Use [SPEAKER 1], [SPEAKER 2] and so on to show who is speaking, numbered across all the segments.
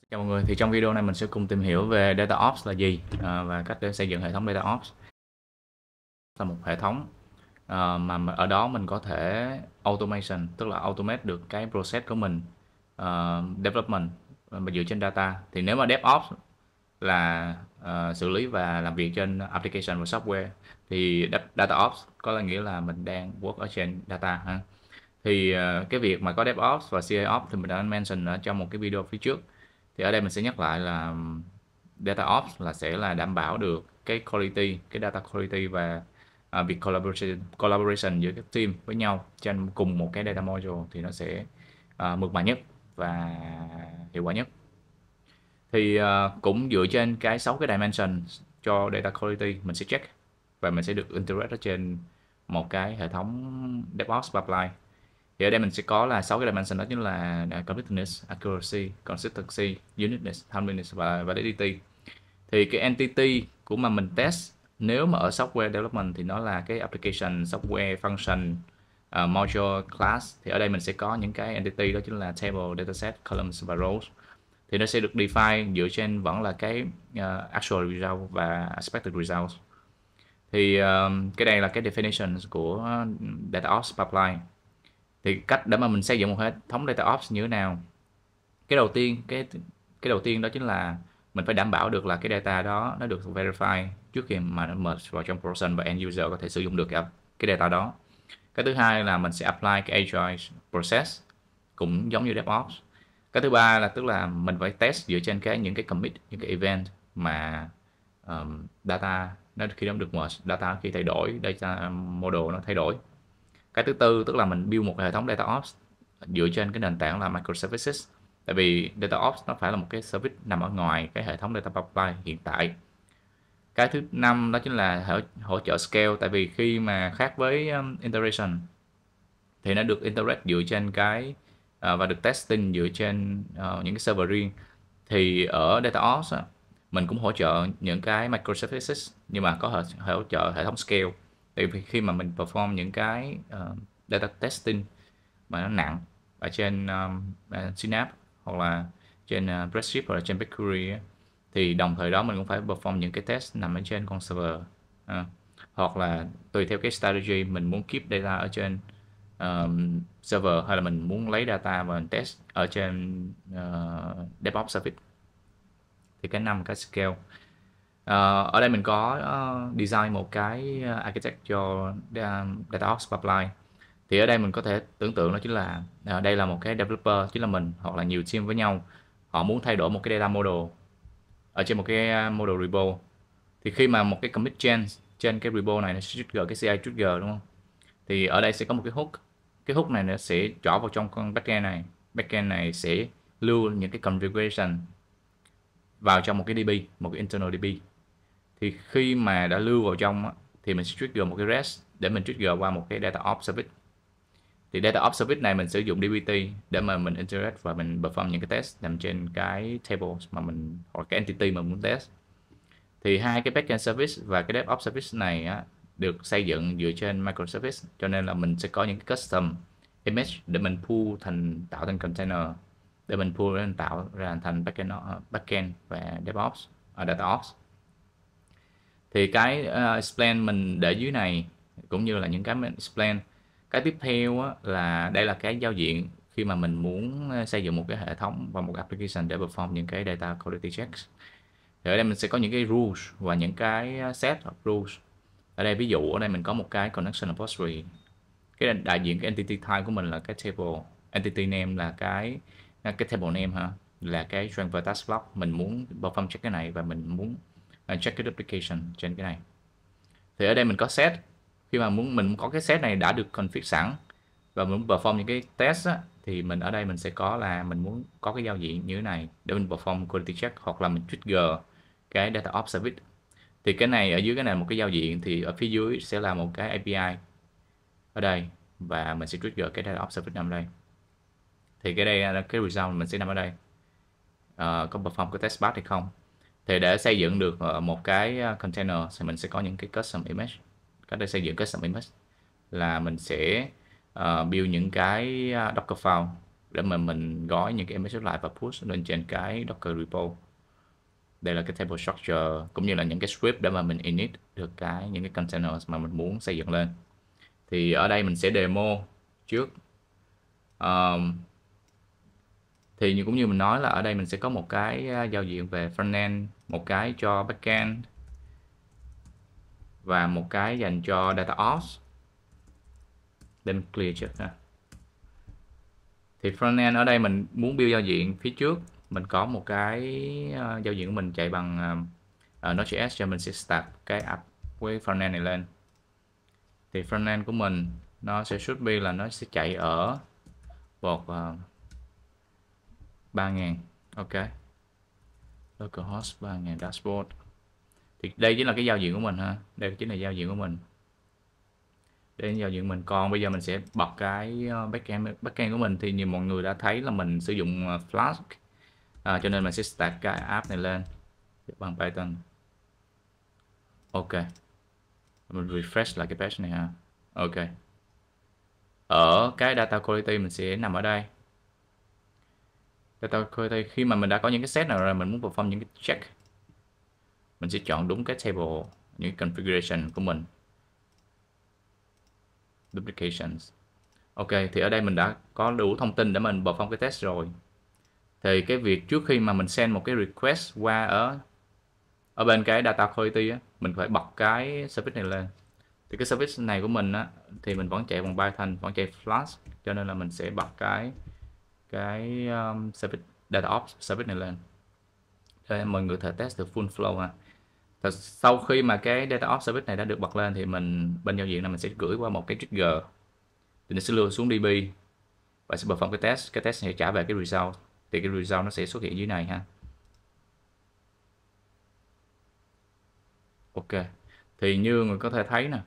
[SPEAKER 1] xin Chào mọi người, thì trong video này mình sẽ cùng tìm hiểu về data ops là gì à, và cách để xây dựng hệ thống data ops là một hệ thống à, mà ở đó mình có thể automation, tức là automate được cái process của mình à, development mà dựa trên data thì nếu mà DevOps là uh, xử lý và làm việc trên application và software thì data ops có là nghĩa là mình đang work ở trên data ha thì uh, cái việc mà có DevOps và CIOps thì mình đã mention ở trong một cái video phía trước thì ở đây mình sẽ nhắc lại là data ops là sẽ là đảm bảo được cái quality cái data quality và à, việc collaboration collaboration giữa các team với nhau trên cùng một cái data module thì nó sẽ à, mượt mà nhất và hiệu quả nhất thì à, cũng dựa trên cái sáu cái dimension cho data quality mình sẽ check và mình sẽ được integrate trên một cái hệ thống DevOps pipeline thì ở đây mình sẽ có là sáu cái dimension đó chính là à, completeness, accuracy, consistency, uniqueness, timeliness và validity. Thì cái entity của mà mình test nếu mà ở software development thì nó là cái application software function uh, module class thì ở đây mình sẽ có những cái entity đó chính là table, dataset, columns và rows thì nó sẽ được define dựa trên vẫn là cái uh, actual result và expected result thì um, cái này là cái definition của DataOps pipeline thì cách để mà mình xây dựng một hệ thống data ops như thế nào cái đầu tiên cái cái đầu tiên đó chính là mình phải đảm bảo được là cái data đó nó được verify trước khi mà nó merge vào trong production và end user có thể sử dụng được cái, cái data đó cái thứ hai là mình sẽ apply cái agile process cũng giống như DevOps cái thứ ba là tức là mình phải test dựa trên cái những cái commit những cái event mà um, data nó khi nó được merge data khi thay đổi data model nó thay đổi cái thứ tư tức là mình build một hệ thống data ops dựa trên cái nền tảng là microservices tại vì data ops nó phải là một cái service nằm ở ngoài cái hệ thống data pipeline hiện tại cái thứ năm đó chính là hỗ, hỗ trợ scale tại vì khi mà khác với um, integration thì nó được integrate dựa trên cái uh, và được testing dựa trên uh, những cái server riêng thì ở data ops mình cũng hỗ trợ những cái microservices nhưng mà có hỗ hỗ trợ hệ thống scale tại vì khi mà mình perform những cái uh, data testing mà nó nặng ở trên um, Synapse hoặc là trên uh, Redshift hoặc là trên BigQuery thì đồng thời đó mình cũng phải perform những cái test nằm ở trên con server à, hoặc là tùy theo cái strategy mình muốn keep data ở trên um, server hay là mình muốn lấy data và test ở trên uh, DevOps service thì cái năm cái scale Ờ, ở đây mình có uh, design một cái uh, data DataOps pipeline thì ở đây mình có thể tưởng tượng đó chính là uh, đây là một cái developer chính là mình hoặc là nhiều team với nhau họ muốn thay đổi một cái data model ở trên một cái model repo thì khi mà một cái commit change trên cái repo này nó sẽ trigger cái CI trigger đúng không thì ở đây sẽ có một cái hook cái hook này nó sẽ trỏ vào trong con backend này backend này sẽ lưu những cái configuration vào trong một cái DB một cái internal DB thì khi mà đã lưu vào trong thì mình sẽ trigger một cái REST để mình trigger qua một cái data op service thì data op service này mình sử dụng dbt để mà mình interact và mình perform những cái test nằm trên cái table mà mình hoặc cái entity mà mình muốn test thì hai cái backend service và cái DevOps service này á, được xây dựng dựa trên microservice cho nên là mình sẽ có những cái custom image để mình pull thành tạo thành container để mình pull để mình tạo ra thành backend backend và DevOps ở à, uh, DataOps thì cái uh, ờ, span mình để dưới này cũng như là những cái mình span cái tiếp theo á, là đây là cái giao diện khi mà mình muốn ờ, xây dựng một cái hệ thống và một application để perform những cái data quality checks thì ở đây mình sẽ có những cái rules và những cái ờ, set of rules ở đây ví dụ ở đây mình có một cái connection repository cái đại diện cái entity type của mình là cái table entity name là cái à, cái table name ha là cái transfer task block mình muốn perform check cái này và mình muốn uh, check duplication trên cái này thì ở đây mình có set khi mà muốn mình có cái set này đã được config sẵn và muốn perform những cái test á, thì mình ở đây mình sẽ có là mình muốn có cái giao diện như thế này để mình perform quality check hoặc là mình trigger cái data ops service thì cái này ở dưới cái này một cái giao diện thì ở phía dưới sẽ là một cái API ở đây và mình sẽ trigger cái data ops service nằm đây thì cái đây là cái result mình sẽ nằm ở đây uh, có perform cái test path hay không thì để xây dựng được ờ, một cái ờ, container thì mình sẽ có những cái custom image cách để xây dựng custom image là mình sẽ uh, build những cái docker file để mà mình gói những cái image lại và push lên trên cái docker repo đây là cái table structure cũng như là những cái script để mà mình init được cái những cái containers mà mình muốn xây dựng lên thì ở đây mình sẽ demo trước um, thì như cũng như mình nói là ở đây mình sẽ có một cái giao diện về frontend một cái cho backend và một cái dành cho data để mình clear trước ha. thì frontend ở đây mình muốn build giao diện phía trước mình có một cái uh, giao diện của mình chạy bằng uh, Node.js cho mình sẽ start cái app với frontend này lên thì frontend của mình nó sẽ should be là nó sẽ chạy ở bột uh, 3000 ok localhost 3000 dashboard thì đây chính là cái giao diện của mình ha đây chính là giao diện của mình đây là giao diện của mình còn bây giờ mình sẽ bật cái ờ, backend backend của mình thì nhiều mọi người đã thấy là mình sử dụng ờ, Flask à, cho nên mình sẽ start cái app này lên bằng Python ok mình refresh lại cái page này ha ok ở cái data quality mình sẽ nằm ở đây data query khi mà mình đã có những cái set nào rồi mình muốn perform những cái check mình sẽ chọn đúng cái table những cái configuration của mình duplications ok thì ở đây mình đã có đủ thông tin để mình perform cái test rồi thì cái việc trước khi mà mình send một cái request qua ở ở bên cái data quality á, mình phải bật cái service này lên thì cái service này của mình á, thì mình vẫn chạy bằng Python vẫn chạy Flask cho nên là mình sẽ bật cái cái um, service ops service này lên để mọi người thử test được full flow ha Thật, sau khi mà cái data ops service này đã được bật lên thì mình bên giao diện này mình sẽ gửi qua một cái trigger thì nó sẽ lưu xuống DB và sẽ perform cái test cái test này trả về cái result thì cái result nó sẽ xuất hiện dưới này ha ok thì như người có thể thấy nè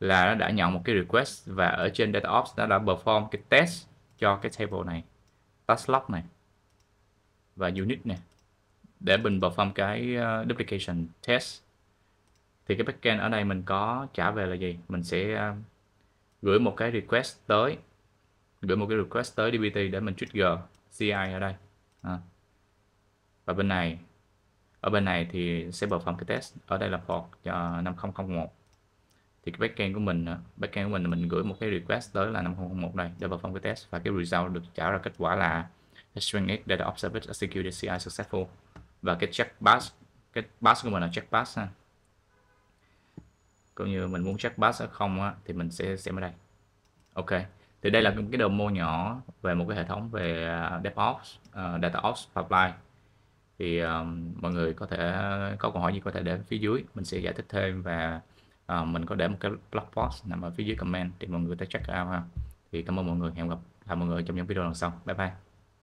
[SPEAKER 1] là nó đã nhận một cái request và ở trên data ops nó đã perform cái test cho cái table này task log này và unit này để mình perform cái uh, duplication test thì cái backend ở đây mình có trả về là gì mình sẽ um, gửi một cái request tới gửi một cái request tới dbt để mình trigger ci ở đây à. và bên này ở bên này thì sẽ perform cái test ở đây là port 5001 uh, thì cái backend của mình ờ, backend của mình mình gửi một cái request tới là 5001 này để vào phòng cái test và cái result được trả ra kết quả là string x data observed executed CI successful và cái check pass cái pass của mình là check pass ha cũng như mình muốn check pass hay không á, thì mình sẽ xem ở đây ok thì đây là một cái demo nhỏ về một cái hệ thống về à, DevOps, uh, ờ, DataOps pipeline thì um, mọi người có thể có câu hỏi gì có thể để phía dưới mình sẽ giải thích thêm và à, mình có để một cái blog post nằm ở phía dưới comment để mọi người ta check out ha thì cảm ơn mọi người hẹn gặp lại mọi người trong những video lần sau bye bye